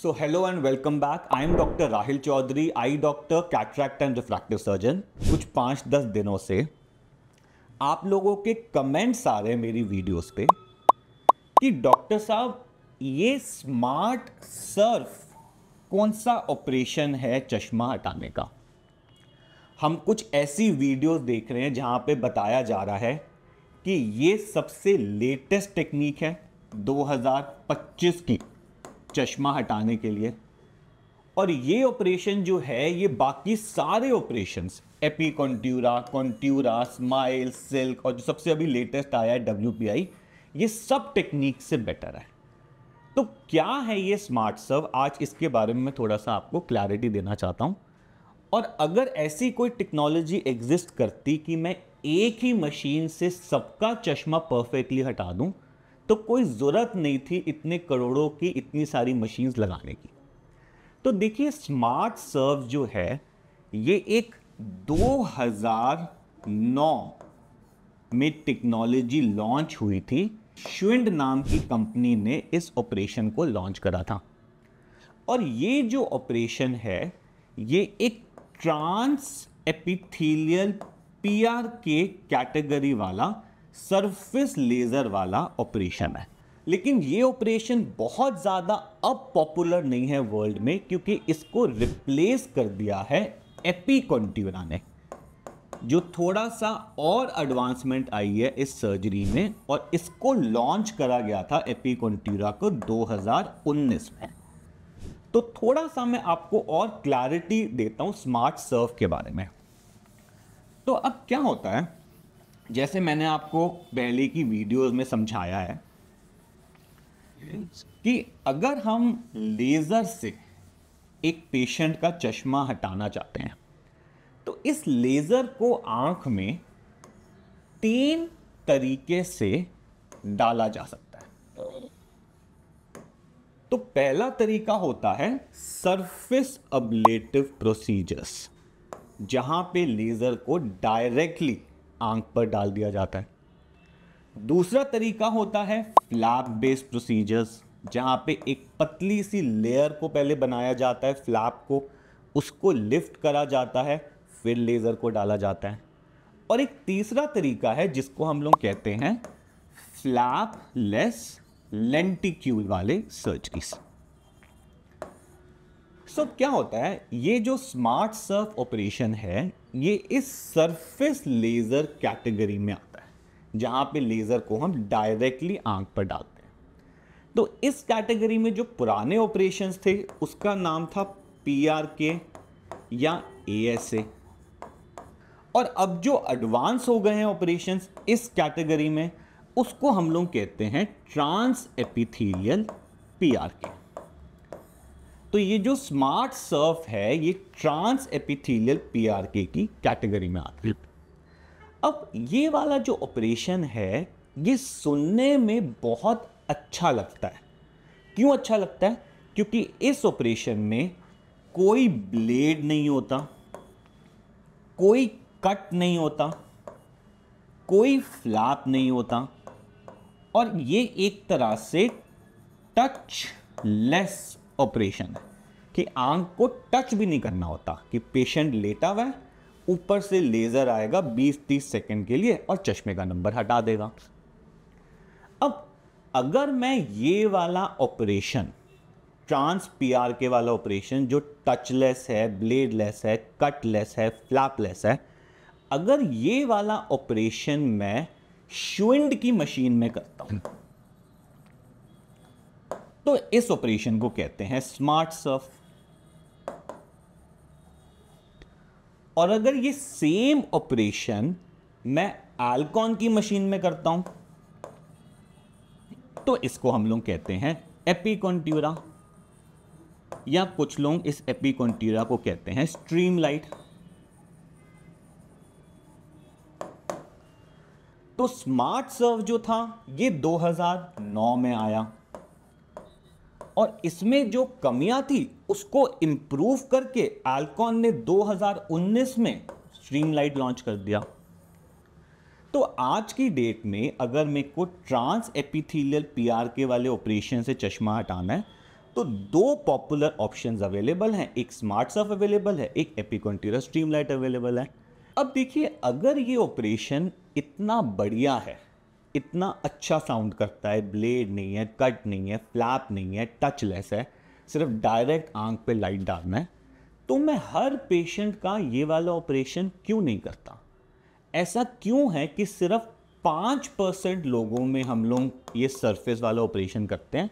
So hello and welcome back. I am Dr. Rahil Chaudhary, eye doctor, cataract and refractive surgeon. कुछ पाँच दस दिनों से आप लोगों के कमेंट्स आ रहे हैं मेरी वीडियोस पे कि डॉक्टर साहब ये स्मार्ट सर्फ कौन सा ऑपरेशन है चश्मा हटाने का हम कुछ ऐसी वीडियोस देख रहे हैं जहाँ पे बताया जा रहा है कि ये सबसे लेटेस्ट टेक्निक है 2025 की चश्मा हटाने के लिए और ये ऑपरेशन जो है ये बाकी सारे operations epi Contoura Contoura Smile Silk और जो सबसे अभी लेटेस्ट आया है डब्ल्यू ये सब टेक्निक से बेटर है तो क्या है ये स्मार्ट सर्व आज इसके बारे में थोड़ा सा आपको क्लैरिटी देना चाहता हूँ और अगर ऐसी कोई टेक्नोलॉजी एग्जिस्ट करती कि मैं एक ही मशीन से सबका चश्मा परफेक्टली हटा दूँ तो कोई ज़रूरत नहीं थी इतने करोड़ों की इतनी सारी मशीन्स लगाने की तो देखिए स्मार्ट सर्व जो है ये एक 2009 में टेक्नोलॉजी लॉन्च हुई थी शुंड नाम की कंपनी ने इस ऑपरेशन को लॉन्च करा था और ये जो ऑपरेशन है ये एक trans epithelial PRK category वाला सरफेस लेज़र वाला ऑपरेशन है लेकिन ये ऑपरेशन बहुत ज़्यादा अब पॉपुलर नहीं है वर्ल्ड में क्योंकि इसको रिप्लेस कर दिया है एपी कॉन्ट्यूरा ने जो थोड़ा सा और एडवांसमेंट आई है इस सर्जरी में और इसको लॉन्च करा गया था एपी कॉन्ट्यूरा को 2019 में तो थोड़ा सा मैं आपको और क्लैरिटी देता हूँ स्मार्ट सर्व के बारे में तो अब क्या होता है जैसे मैंने आपको पहले की वीडियोस में समझाया है कि अगर हम लेज़र से एक पेशेंट का चश्मा हटाना चाहते हैं तो इस लेज़र को आँख में तीन तरीके से डाला जा सकता है तो पहला तरीका होता है सरफेस अबलेटिव प्रोसीजर्स जहाँ पे लेज़र को डायरेक्टली आंख पर डाल दिया जाता है दूसरा तरीका होता है फ्लैप बेस्ड प्रोसीजर्स जहाँ पे एक पतली सी लेयर को पहले बनाया जाता है फ्लैप को उसको लिफ्ट करा जाता है फिर लेज़र को डाला जाता है और एक तीसरा तरीका है जिसको हम लोग कहते हैं फ्लैप लेस लेंटिक्यूल वाले सर्जरीज सो so, क्या होता है ये जो स्मार्ट सर्फ ऑपरेशन है ये इस सरफेस लेज़र कैटेगरी में आता है जहाँ पे लेज़र को हम डायरेक्टली आंख पर डालते हैं तो इस कैटेगरी में जो पुराने ऑपरेशंस थे उसका नाम था पी या ए और अब जो एडवांस हो गए हैं ऑपरेशंस इस कैटेगरी में उसको हम लोग कहते हैं ट्रांस एपिथीरियल पी आर के तो ये जो स्मार्ट सर्फ है ये ट्रांस एपिथेलियल पीआरके की कैटेगरी में आती है अब ये वाला जो ऑपरेशन है ये सुनने में बहुत अच्छा लगता है क्यों अच्छा लगता है क्योंकि इस ऑपरेशन में कोई ब्लेड नहीं होता कोई कट नहीं होता कोई फ्लैप नहीं होता और ये एक तरह से टच लेस ऑपरेशन है कि आंख को टच भी नहीं करना होता कि पेशेंट लेटा हुआ है ऊपर से लेज़र आएगा 20-30 सेकंड के लिए और चश्मे का नंबर हटा देगा अब अगर मैं ये वाला ऑपरेशन ट्रांस पीआर के वाला ऑपरेशन जो टचलेस है ब्लेडलेस है कटलेस है फ्लैपलेस है अगर ये वाला ऑपरेशन मैं शुंड की मशीन में करता हूं तो इस ऑपरेशन को कहते हैं स्मार्ट सर्फ और अगर ये सेम ऑपरेशन मैं एल्कॉन की मशीन में करता हूं तो इसको हम लोग कहते हैं एपिकॉन्ट्यूरा या कुछ लोग इस एपिकॉन्ट्यूरा को कहते हैं स्ट्रीम लाइट तो स्मार्ट सर्व जो था ये 2009 में आया और इसमें जो कमियां थी उसको इम्प्रूव करके एल्कॉन ने 2019 में स्ट्रीमलाइट लॉन्च कर दिया तो आज की डेट में अगर मेरे को ट्रांस एपिथीलियल पीआरके वाले ऑपरेशन से चश्मा हटाना है तो दो पॉपुलर ऑप्शन अवेलेबल हैं एक स्मार्ट सफ अवेलेबल है एक एपिकॉन्टीरा स्ट्रीमलाइट अवेलेबल है अब देखिए अगर ये ऑपरेशन इतना बढ़िया है इतना अच्छा साउंड करता है ब्लेड नहीं है कट नहीं है फ्लैप नहीं है टचलेस है सिर्फ डायरेक्ट आंख पे लाइट डालना है तो मैं हर पेशेंट का ये वाला ऑपरेशन क्यों नहीं करता ऐसा क्यों है कि सिर्फ पाँच परसेंट लोगों में हम लोग ये सरफेस वाला ऑपरेशन करते हैं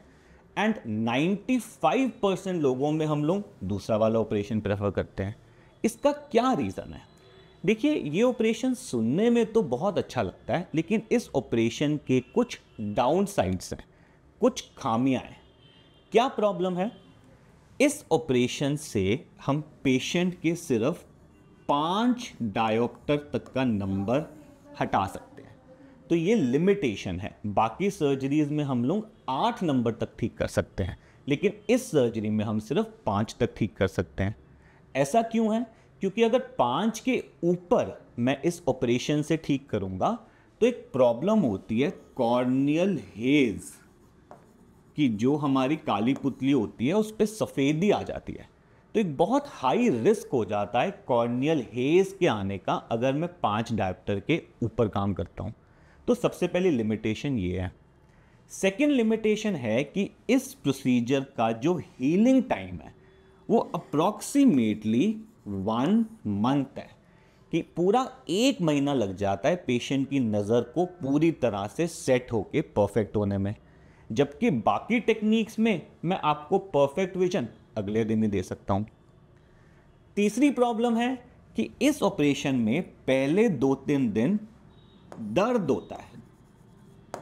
एंड 95 परसेंट लोगों में हम लोग दूसरा वाला ऑपरेशन प्रेफर करते हैं इसका क्या रीज़न है देखिए ये ऑपरेशन सुनने में तो बहुत अच्छा लगता है लेकिन इस ऑपरेशन के कुछ डाउन साइड्स हैं कुछ खामियां हैं क्या प्रॉब्लम है इस ऑपरेशन से हम पेशेंट के सिर्फ पांच डायोप्टर तक का नंबर हटा सकते हैं तो ये लिमिटेशन है बाकी सर्जरीज में हम लोग आठ नंबर तक ठीक कर सकते हैं लेकिन इस सर्जरी में हम सिर्फ पाँच तक ठीक कर सकते हैं ऐसा क्यों है क्योंकि अगर पाँच के ऊपर मैं इस ऑपरेशन से ठीक करूँगा तो एक प्रॉब्लम होती है कॉर्नियल हेज कि जो हमारी काली पुतली होती है उस पर सफ़ेदी आ जाती है तो एक बहुत हाई रिस्क हो जाता है कॉर्नियल हेज के आने का अगर मैं पाँच डायप्टर के ऊपर काम करता हूँ तो सबसे पहली लिमिटेशन ये है सेकेंड लिमिटेशन है कि इस प्रोसीजर का जो हीलिंग टाइम है वो अप्रॉक्सीमेटली वन मंथ है कि पूरा एक महीना लग जाता है पेशेंट की नज़र को पूरी तरह से सेट होके परफेक्ट होने में जबकि बाकी टेक्निक्स में मैं आपको परफेक्ट विजन अगले दिन ही दे सकता हूँ तीसरी प्रॉब्लम है कि इस ऑपरेशन में पहले दो तीन दिन दर्द होता है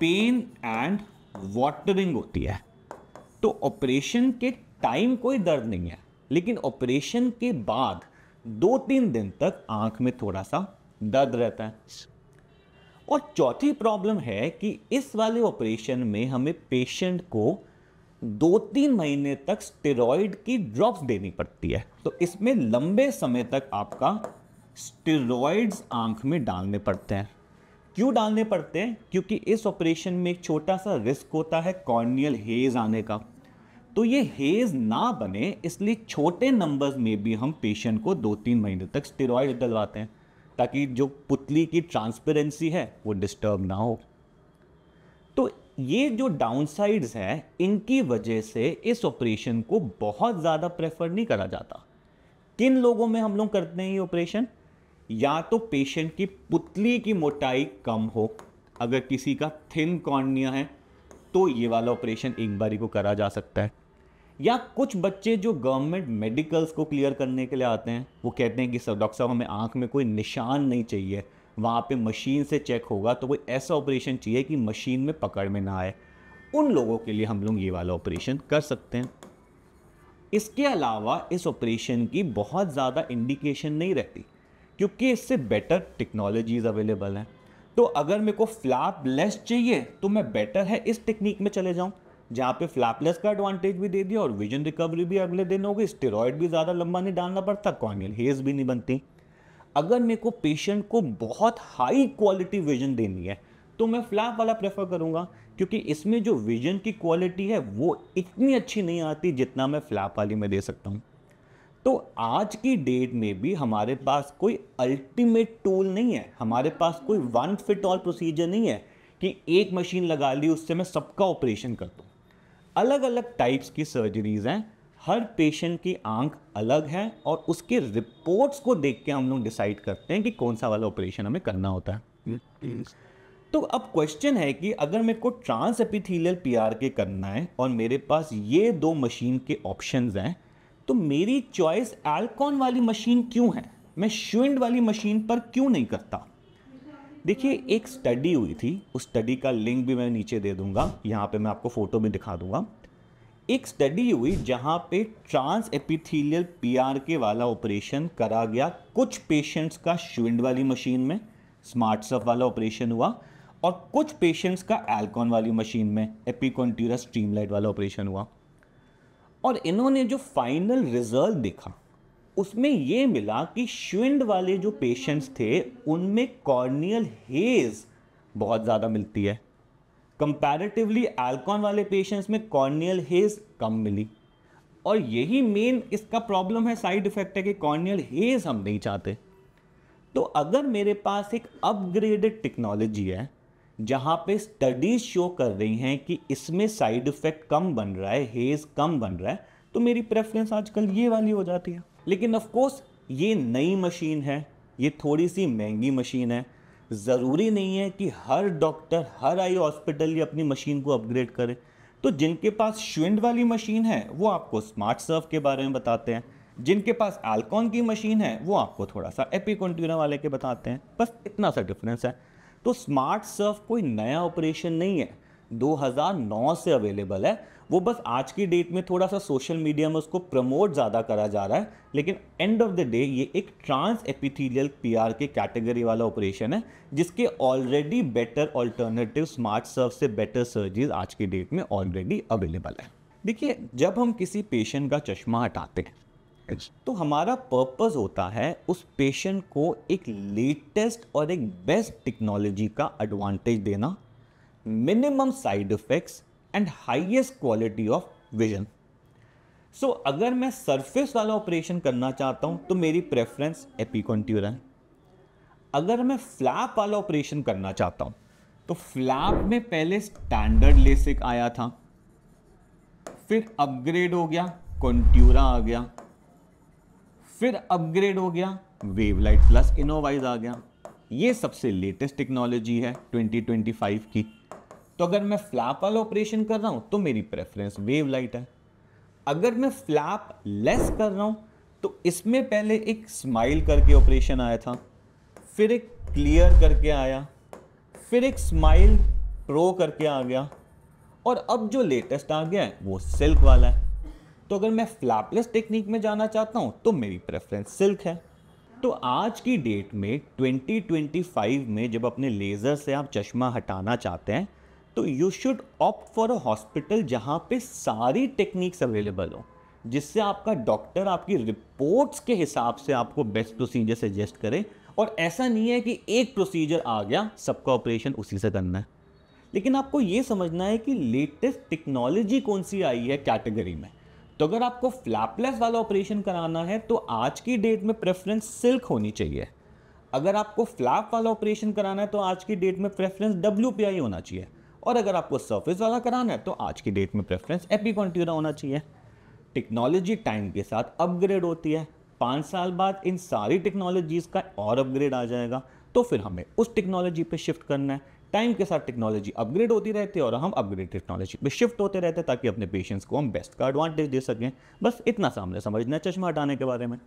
पेन एंड वाटरिंग होती है तो ऑपरेशन के टाइम कोई दर्द नहीं है लेकिन ऑपरेशन के बाद दो तीन दिन तक आंख में थोड़ा सा दर्द रहता है और चौथी प्रॉब्लम है कि इस वाले ऑपरेशन में हमें पेशेंट को दो तीन महीने तक स्टेरॉइड की ड्रॉप्स देनी पड़ती है तो इसमें लंबे समय तक आपका स्टेरॉइड्स आंख में डालने पड़ते हैं क्यों डालने पड़ते हैं क्योंकि इस ऑपरेशन में एक छोटा सा रिस्क होता है कॉर्नियल हेज आने का तो ये हेज ना बने इसलिए छोटे नंबर्स में भी हम पेशेंट को दो तीन महीने तक स्टेरॉयड डलवाते हैं ताकि जो पुतली की ट्रांसपेरेंसी है वो डिस्टर्ब ना हो तो ये जो डाउनसाइड्स हैं इनकी वजह से इस ऑपरेशन को बहुत ज़्यादा प्रेफर नहीं करा जाता किन लोगों में हम लोग करते हैं ये ऑपरेशन या तो पेशेंट की पुतली की मोटाई कम हो अगर किसी का थिन कॉर्निया है तो ये वाला ऑपरेशन एक बारी को करा जा सकता है या कुछ बच्चे जो गवर्नमेंट मेडिकल्स को क्लियर करने के लिए आते हैं वो कहते हैं कि सर डॉक्टर साहब हमें आँख में कोई निशान नहीं चाहिए वहाँ पे मशीन से चेक होगा तो कोई ऐसा ऑपरेशन चाहिए कि मशीन में पकड़ में ना आए उन लोगों के लिए हम लोग ये वाला ऑपरेशन कर सकते हैं इसके अलावा इस ऑपरेशन की बहुत ज़्यादा इंडिकेशन नहीं रहती क्योंकि इससे बेटर टेक्नोलॉजीज़ अवेलेबल हैं तो अगर मेरे को फ्लैप लेस चाहिए तो मैं बेटर है इस टेक्निक में चले जाऊँ जहाँ पे फ्लैपलेस का एडवांटेज भी दे दिया और विजन रिकवरी भी अगले दिन हो गई स्टेरॉयड भी ज़्यादा लंबा नहीं डालना पड़ता कॉर्नियल हेज भी नहीं बनती अगर मेरे को पेशेंट को बहुत हाई क्वालिटी विजन देनी है तो मैं फ्लैप वाला प्रेफर करूँगा क्योंकि इसमें जो विजन की क्वालिटी है वो इतनी अच्छी नहीं आती जितना मैं फ्लैप वाली में दे सकता हूँ तो आज की डेट में भी हमारे पास कोई अल्टीमेट टूल नहीं है हमारे पास कोई वन फिट ऑल प्रोसीजर नहीं है कि एक मशीन लगा ली उससे मैं सबका ऑपरेशन कर दूँ अलग अलग टाइप्स की सर्जरीज़ हैं हर पेशेंट की आंख अलग है और उसके रिपोर्ट्स को देख के हम लोग डिसाइड करते हैं कि कौन सा वाला ऑपरेशन हमें करना होता है तो अब क्वेश्चन है कि अगर मेरे को ट्रांस एपिथीलियल पी के करना है और मेरे पास ये दो मशीन के ऑप्शन हैं तो मेरी चॉइस एल्कॉन वाली मशीन क्यों है मैं शुइंड वाली मशीन पर क्यों नहीं करता देखिए एक स्टडी हुई थी उस स्टडी का लिंक भी मैं नीचे दे दूंगा यहाँ पे मैं आपको फ़ोटो भी दिखा दूंगा एक स्टडी हुई जहाँ पे ट्रांस एपिथेलियल पीआरके वाला ऑपरेशन करा गया कुछ पेशेंट्स का श्विंड वाली मशीन में स्मार्ट सफ वाला ऑपरेशन हुआ और कुछ पेशेंट्स का एल्कॉन वाली मशीन में एपिकॉन्ट्यूरा स्ट्रीमलाइट वाला ऑपरेशन हुआ और इन्होंने जो फाइनल रिजल्ट देखा उसमें ये मिला कि श्विंड वाले जो पेशेंट्स थे उनमें कॉर्नियल हेज बहुत ज़्यादा मिलती है कंपैरेटिवली एल्कॉन वाले पेशेंट्स में कॉर्नियल हेज कम मिली और यही मेन इसका प्रॉब्लम है साइड इफेक्ट है कि कॉर्नियल हेज हम नहीं चाहते तो अगर मेरे पास एक अपग्रेडेड टेक्नोलॉजी है जहाँ पे स्टडीज़ शो कर रही हैं कि इसमें साइड इफ़ेक्ट कम बन रहा है हेज़ कम बन रहा है तो मेरी प्रेफरेंस आजकल ये वाली हो जाती है लेकिन ऑफकोर्स ये नई मशीन है ये थोड़ी सी महंगी मशीन है ज़रूरी नहीं है कि हर डॉक्टर हर आई हॉस्पिटल ये अपनी मशीन को अपग्रेड करे तो जिनके पास श्विंड वाली मशीन है वो आपको स्मार्ट सर्व के बारे में बताते हैं जिनके पास एल्कॉन की मशीन है वो आपको थोड़ा सा एपिकॉन्ट्यूना वाले के बताते हैं बस इतना सा डिफरेंस है तो स्मार्ट सर्व कोई नया ऑपरेशन नहीं है 2009 से अवेलेबल है वो बस आज की डेट में थोड़ा सा सोशल मीडिया में उसको प्रमोट ज़्यादा करा जा रहा है लेकिन एंड ऑफ द डे ये एक trans epithelial PRK category वाला ऑपरेशन है जिसके already better alternative smart surf से बेटर सर्जरीज आज की डेट में ऑलरेडी अवेलेबल है देखिए जब हम किसी पेशेंट का चश्मा हटाते हैं तो हमारा पर्पस होता है उस पेशेंट को एक लेटेस्ट और एक बेस्ट टेक्नोलॉजी का एडवांटेज देना minimum side effects and highest quality of vision so अगर मैं सरफेस वाला ऑपरेशन करना चाहता हूँ तो मेरी प्रेफरेंस एपिकॉन्ट्यूरा है अगर मैं फ्लैप वाला ऑपरेशन करना चाहता हूँ तो फ्लैप में पहले स्टैंडर्ड लेसिक आया था फिर अपग्रेड हो गया कॉन्ट्यूरा आ गया फिर अपग्रेड हो गया वेवलाइट प्लस इनोवाइज आ गया ये सबसे लेटेस्ट टेक्नोलॉजी है 2025 की तो अगर मैं फ्लैप वाला ऑपरेशन कर रहा हूँ तो मेरी प्रेफरेंस वेव लाइट है अगर मैं फ्लैप लेस कर रहा हूँ तो इसमें पहले एक स्माइल करके ऑपरेशन आया था फिर एक क्लियर करके आया फिर एक स्माइल प्रो करके आ गया और अब जो लेटेस्ट आ गया है वो सिल्क वाला है तो अगर मैं फ्लैपलेस टेक्निक में जाना चाहता हूँ तो मेरी प्रेफरेंस सिल्क है तो आज की डेट में 2025 में जब अपने लेज़र से आप चश्मा हटाना चाहते हैं तो you should opt for a hospital जहाँ पे सारी टेक्निक्स अवेलेबल हो जिससे आपका डॉक्टर आपकी रिपोर्ट्स के हिसाब से आपको बेस्ट प्रोसीजर सजेस्ट करे और ऐसा नहीं है कि एक प्रोसीजर आ गया सबका ऑपरेशन उसी से करना है लेकिन आपको ये समझना है कि लेटेस्ट टेक्नोलॉजी कौन सी आई है कैटेगरी में तो अगर आपको फ्लैपलेस वाला ऑपरेशन कराना है तो आज की डेट में प्रेफरेंस सिल्क होनी चाहिए अगर आपको फ्लैप वाला ऑपरेशन कराना है तो आज की डेट में प्रेफरेंस डब्ल्यू होना चाहिए और अगर आपको सर्फेस वाला कराना है तो आज की डेट में प्रेफरेंस एपी कॉन्ट्यूरा होना चाहिए टेक्नोलॉजी टाइम के साथ अपग्रेड होती है पाँच साल बाद इन सारी टेक्नोलॉजीज़ का और अपग्रेड आ जाएगा तो फिर हमें उस टेक्नोलॉजी पे शिफ्ट करना है टाइम के साथ टेक्नोलॉजी अपग्रेड होती रहती है और हम अपग्रेड टेक्नोलॉजी पे शिफ्ट होते रहते हैं ताकि अपने पेशेंट्स को हम बेस्ट का एडवांटेज दे सकें बस इतना सामने समझना है चश्मा हटाने के बारे में